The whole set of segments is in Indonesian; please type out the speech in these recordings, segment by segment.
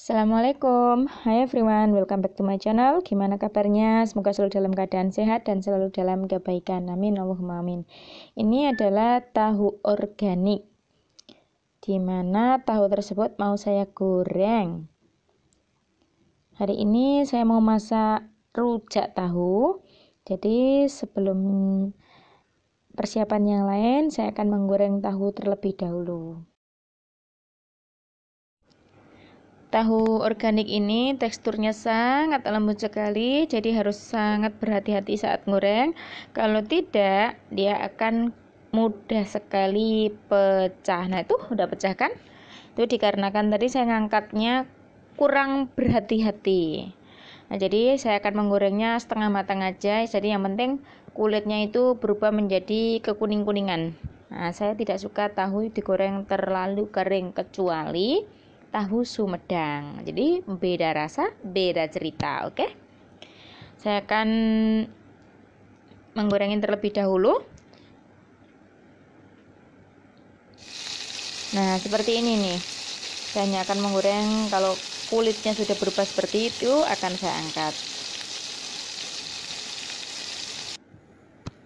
Assalamualaikum, hai everyone, welcome back to my channel Gimana kabarnya? Semoga selalu dalam keadaan sehat dan selalu dalam kebaikan Amin, Allahumma amin Ini adalah tahu organik Dimana tahu tersebut mau saya goreng Hari ini saya mau masak rujak tahu Jadi sebelum persiapan yang lain saya akan menggoreng tahu terlebih dahulu Tahu organik ini teksturnya sangat lembut sekali, jadi harus sangat berhati-hati saat goreng. Kalau tidak, dia akan mudah sekali pecah. Nah, itu udah pecah kan? Itu dikarenakan tadi saya ngangkatnya kurang berhati-hati. Nah, jadi saya akan menggorengnya setengah matang aja. Jadi yang penting kulitnya itu berubah menjadi kekuning-kuningan. Nah, saya tidak suka tahu digoreng terlalu kering kecuali tahu Sumedang. Jadi beda rasa, beda cerita, oke? Okay? Saya akan menggorengin terlebih dahulu. Nah, seperti ini nih. Saya hanya akan menggoreng kalau kulitnya sudah berubah seperti itu akan saya angkat.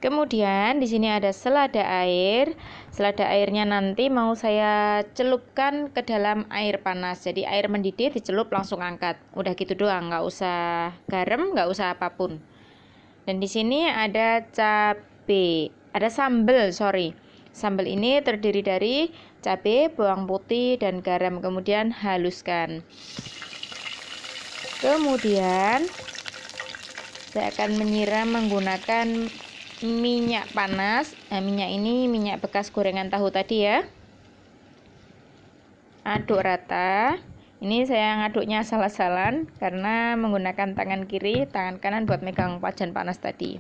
Kemudian di sini ada selada air selada airnya nanti mau saya celupkan ke dalam air panas jadi air mendidih dicelup langsung angkat udah gitu doang nggak usah garam nggak usah apapun dan di sini ada cabe ada sambel, sorry Sambel ini terdiri dari cabe bawang putih, dan garam. Kemudian haluskan. Kemudian saya akan menyiram menggunakan minyak panas nah, minyak ini minyak bekas gorengan tahu tadi ya aduk rata ini saya ngaduknya salah-salan karena menggunakan tangan kiri tangan kanan buat megang wajan panas tadi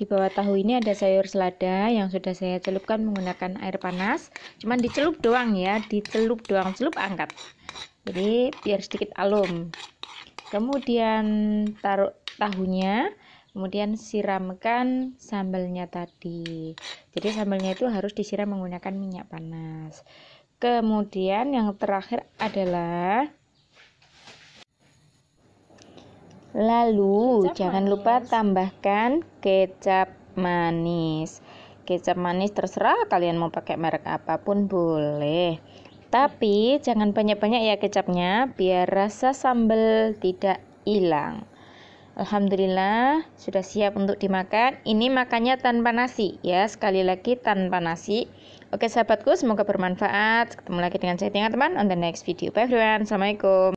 Di bawah tahu ini ada sayur selada yang sudah saya celupkan menggunakan air panas. Cuman dicelup doang ya, dicelup doang, celup angkat. Jadi biar sedikit alum. Kemudian taruh tahunya, kemudian siramkan sambalnya tadi. Jadi sambalnya itu harus disiram menggunakan minyak panas. Kemudian yang terakhir adalah Lalu kecap jangan manis. lupa tambahkan kecap manis. Kecap manis terserah kalian mau pakai merek apapun boleh. Tapi jangan banyak-banyak ya kecapnya biar rasa sambal tidak hilang. Alhamdulillah sudah siap untuk dimakan. Ini makannya tanpa nasi ya, sekali lagi tanpa nasi. Oke sahabatku, semoga bermanfaat. Ketemu lagi dengan saya Tinggal teman on the next video. Bye everyone. Assalamualaikum.